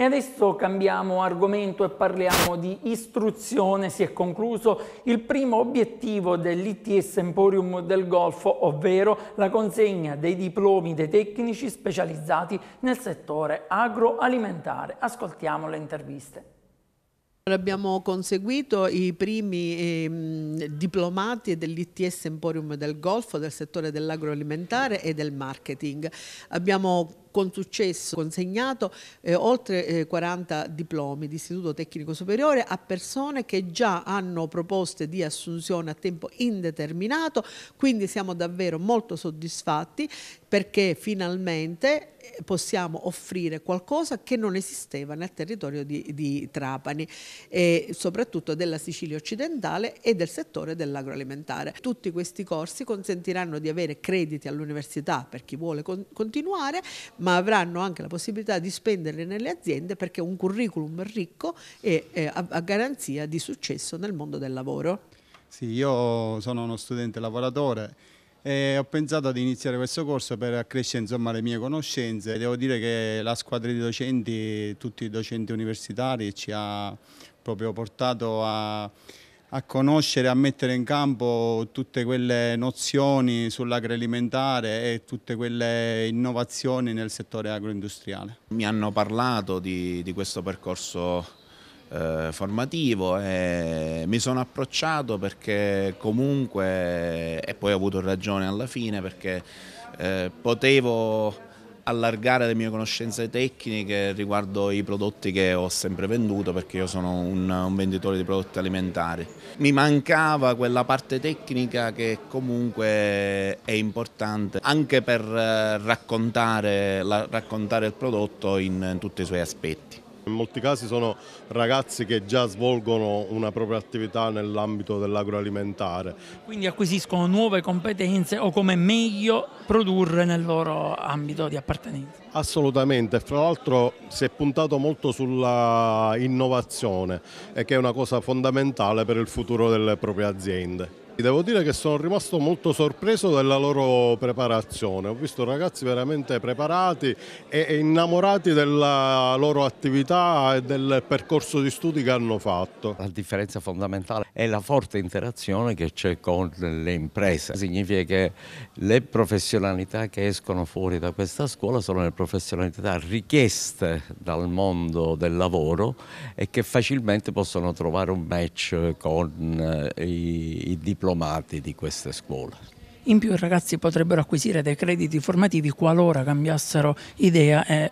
E adesso cambiamo argomento e parliamo di istruzione. Si è concluso il primo obiettivo dell'ITS Emporium del Golfo, ovvero la consegna dei diplomi dei tecnici specializzati nel settore agroalimentare. Ascoltiamo le interviste. Abbiamo conseguito i primi eh, diplomati dell'ITS Emporium del Golfo, del settore dell'agroalimentare e del marketing. Abbiamo con successo consegnato eh, oltre eh, 40 diplomi di istituto tecnico superiore a persone che già hanno proposte di assunzione a tempo indeterminato, quindi siamo davvero molto soddisfatti perché finalmente eh, possiamo offrire qualcosa che non esisteva nel territorio di, di Trapani e soprattutto della Sicilia occidentale e del settore dell'agroalimentare. Tutti questi corsi consentiranno di avere crediti all'università per chi vuole con continuare, ma avranno anche la possibilità di spenderle nelle aziende perché un curriculum ricco è, è eh, a, a garanzia di successo nel mondo del lavoro. Sì, io sono uno studente lavoratore e ho pensato di iniziare questo corso per accrescere insomma, le mie conoscenze. Devo dire che la squadra di docenti, tutti i docenti universitari, ci ha proprio portato a a conoscere, a mettere in campo tutte quelle nozioni sull'agroalimentare e tutte quelle innovazioni nel settore agroindustriale. Mi hanno parlato di, di questo percorso eh, formativo e mi sono approcciato perché comunque, e poi ho avuto ragione alla fine, perché eh, potevo allargare le mie conoscenze tecniche riguardo i prodotti che ho sempre venduto perché io sono un, un venditore di prodotti alimentari. Mi mancava quella parte tecnica che comunque è importante anche per eh, raccontare, la, raccontare il prodotto in, in tutti i suoi aspetti. In molti casi sono ragazzi che già svolgono una propria attività nell'ambito dell'agroalimentare. Quindi acquisiscono nuove competenze o come meglio produrre nel loro ambito di appartenenza. Assolutamente, fra l'altro si è puntato molto sulla innovazione eh, che è una cosa fondamentale per il futuro delle proprie aziende. Devo dire che sono rimasto molto sorpreso della loro preparazione, ho visto ragazzi veramente preparati e innamorati della loro attività e del percorso di studi che hanno fatto. La differenza fondamentale è la forte interazione che c'è con le imprese, significa che le professionalità che escono fuori da questa scuola sono le professionalità richieste dal mondo del lavoro e che facilmente possono trovare un match con eh, i, i diplomati diplomati di queste scuole. In più i ragazzi potrebbero acquisire dei crediti formativi qualora cambiassero idea eh,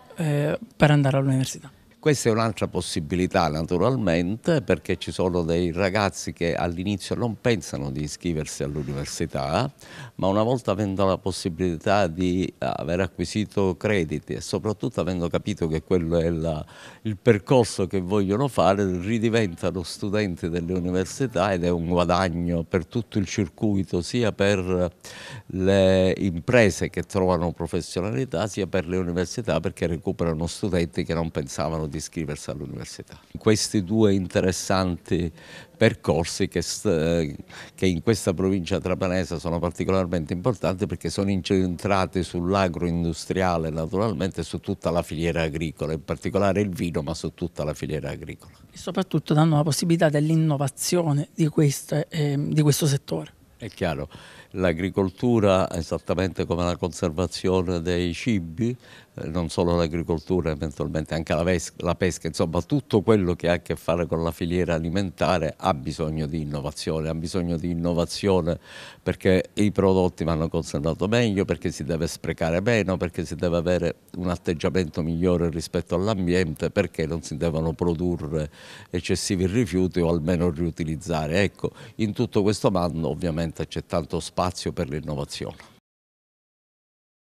per andare all'università. Questa è un'altra possibilità naturalmente perché ci sono dei ragazzi che all'inizio non pensano di iscriversi all'università, ma una volta avendo la possibilità di aver acquisito crediti e soprattutto avendo capito che quello è la, il percorso che vogliono fare, ridiventano studenti delle università ed è un guadagno per tutto il circuito, sia per le imprese che trovano professionalità, sia per le università perché recuperano studenti che non pensavano di di iscriversi all'università. Questi due interessanti percorsi che, che in questa provincia trapanese sono particolarmente importanti perché sono incentrati sull'agroindustriale naturalmente su tutta la filiera agricola, in particolare il vino ma su tutta la filiera agricola. E soprattutto danno la possibilità dell'innovazione di, eh, di questo settore. È chiaro, l'agricoltura esattamente come la conservazione dei cibi, eh, non solo l'agricoltura, eventualmente anche la, la, pesca, insomma tutto quello che ha a che fare con la filiera alimentare ha bisogno di innovazione, ha bisogno di innovazione perché i prodotti vanno conservati meglio, perché si deve sprecare meno, perché si deve avere un atteggiamento migliore rispetto all'ambiente, perché non si devono produrre eccessivi rifiuti o almeno riutilizzare. Ecco, in tutto questo bando ovviamente c'è tanto spazio spazio per l'innovazione.